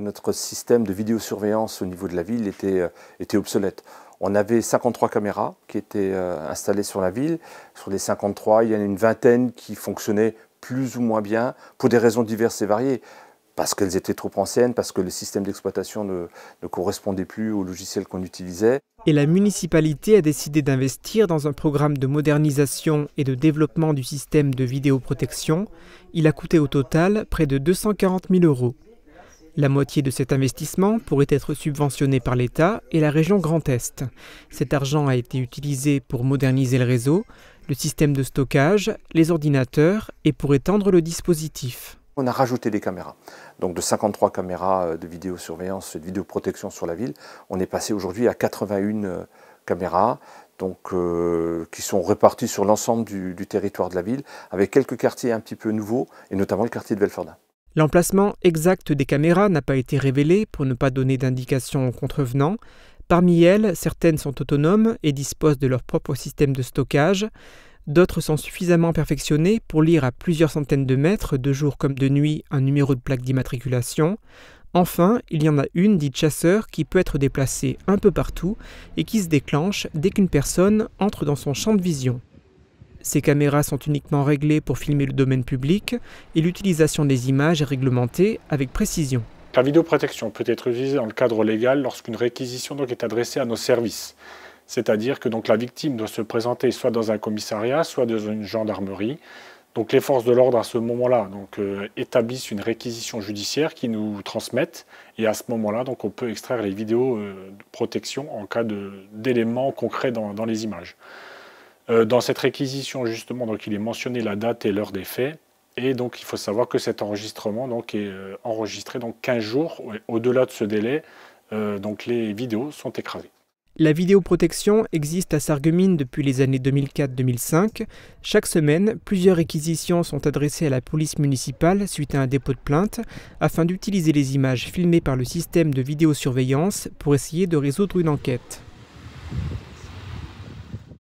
notre système de vidéosurveillance au niveau de la ville était, euh, obsolète. On avait 53 caméras qui étaient euh, installées sur la ville. Sur les 53, il y en a une vingtaine qui fonctionnaient plus ou moins bien pour des raisons diverses et variées parce qu'elles étaient trop anciennes, parce que le système d'exploitation ne, correspondait plus au logiciel qu'on utilisait. Et la municipalité a décidé d'investir dans un programme de modernisation et de développement du système de vidéoprotection. Il a coûté au total près de 240 000 euros. La moitié de cet investissement pourrait être subventionné par l'État et la région Grand Est. Cet argent a été utilisé pour moderniser le réseau, le système de stockage, les ordinateurs et pour étendre le dispositif. On a rajouté des caméras. Donc de 53 caméras euh, de vidéosurveillance et de vidéoprotection sur la ville, on est passé aujourd'hui à 81 euh, caméras donc, euh, qui sont réparties sur l'ensemble du, du territoire de la ville, avec quelques quartiers un petit peu nouveaux, et notamment le quartier de Belfordin. L'emplacement exact des caméras n'a pas été révélé pour ne pas donner d'indications aux contrevenants. Parmi elles, certaines sont autonomes et disposent de leur propre système de stockage. D'autres sont suffisamment perfectionnées pour lire à plusieurs centaines de mètres, de jour comme de nuit, un numéro de plaque d'immatriculation. Enfin, il y en a une dite chasseur qui peut être déplacée un peu partout et qui se déclenche dès qu'une personne entre dans son champ de vision. Ces caméras sont uniquement réglées pour filmer le domaine public et l'utilisation des images est réglementée avec précision. La vidéoprotection peut être utilisée dans le cadre légal lorsqu'une réquisition donc est adressée à nos services. C'est-à-dire que donc la victime doit se présenter soit dans un commissariat, soit dans une gendarmerie. Donc les forces de l'ordre à ce moment-là donc euh, établissent une réquisition judiciaire qui nous transmettent et à ce moment-là donc on peut extraire les vidéos euh, de protection en cas d'éléments concrets dans les images. Euh, dans cette réquisition, justement, il est mentionné la date et l'heure des faits. Et donc, il faut savoir que cet enregistrement donc, est euh, enregistré dans 15 jours. Au-delà de ce délai, euh, donc les vidéos sont écrasées. La vidéoprotection existe à Sarreguemines depuis les années 2004-2005. Chaque semaine, plusieurs réquisitions sont adressées à la police municipale suite à un dépôt de plainte afin d'utiliser les images filmées par le système de vidéosurveillance pour essayer de résoudre une enquête.